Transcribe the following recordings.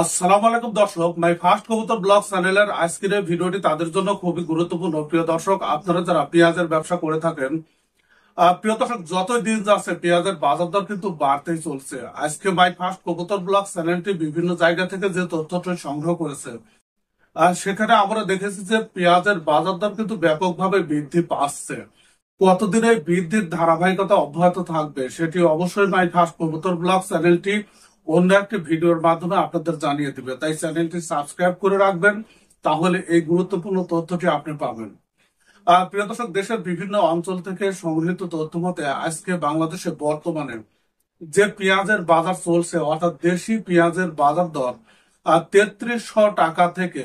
আসসালাম আলাইকুম দর্শক মাই ফার্স্ট কবুতর ব্লগ চ্যানেলের আজকের ভিডিওটি তাদের জন্য খুবই গুরুত্বপূর্ণ প্রিয় দর্শক আপনারা যারা পেঁয়াজের ব্যবসা করে থাকেন প্রিয় দর্শক যত দিন যাচ্ছে পেঁয়াজের বাজার দর কিন্তু বাড়তেই চলছে আজকে মাই ফার্স্ট কবুতর ব্লগ চ্যানেলটি বিভিন্ন জায়গা থেকে যে তথ্যটি সংগ্রহ করেছে সেখানে আমরা দেখেছি যে পেঁয়াজের বাজার দর কিন্তু ব্যাপকভাবে বৃদ্ধি পাচ্ছে কতদিন এই বৃদ্ধির ধারাবাহিকতা অব্যাহত থাকবে সেটি অবশ্যই মাই ফার্স্ট কবুতর ব্লগ চ্যানেলটি অন্য একটি ভিডিওর মাধ্যমে আপনাদের জানিয়ে দেবে তাই চ্যানেলটি সাবস্ক্রাইব করে রাখবেন তাহলে এই গুরুত্বপূর্ণ তথ্যটি আপনি পাবেন প্রিয় দর্শক দেশের বিভিন্ন অঞ্চল থেকে সংগৃহীত তথ্য মতে আজকে বাংলাদেশে বর্তমানে যে পেঁয়াজের বাজার চলছে অর্থাৎ দেশি পেঁয়াজের বাজার দর তেত্রিশশো টাকা থেকে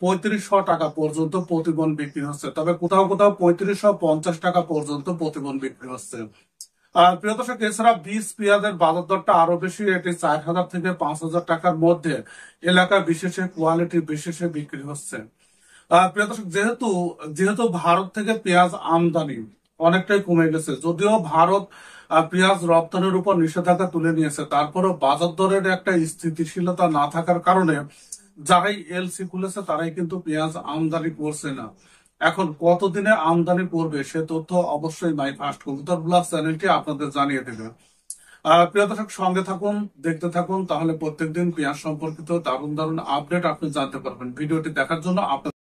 পঁয়ত্রিশশো টাকা পর্যন্ত প্রতিবন বিক্রি হচ্ছে তবে কোথাও কোথাও পঁয়ত্রিশশো পঞ্চাশ টাকা পর্যন্ত প্রতিবন বিক্রি হচ্ছে প্রিয় দর্শক এছাড়া পেঁয়াজের বাজার দরটা আরো বেশি এটি চার হাজার থেকে পাঁচ হাজার টাকার মধ্যে এলাকা বিশেষে কোয়ালিটি বিশেষে বিক্রি হচ্ছে প্রিয় দর্শক যেহেতু যেহেতু ভারত থেকে পেঁয়াজ আমদানি অনেকটাই কমে গেছে যদিও ভারত পেঁয়াজ রপ্তানির উপর নিষেধাজ্ঞা তুলে নিয়েছে তারপরেও বাজার দরের একটা স্থিতিশীলতা না থাকার কারণে যারাই এলসি খুলেছে তারাই কিন্তু পেঁয়াজ আমদানি করছে না এখন কতদিনে আমদানি করবে সে তথ্য অবশ্যই মাই ফার্স্ট কবুতর ব্লগ চ্যানেলটি আপনাদের জানিয়ে দেবে প্রিয় দর্শক সঙ্গে থাকুন দেখতে থাকুন তাহলে প্রত্যেকদিন পেঁয়াজ সম্পর্কিত দারুণ দারুণ আপডেট আপনি জানতে পারবেন ভিডিওটি দেখার জন্য আপনার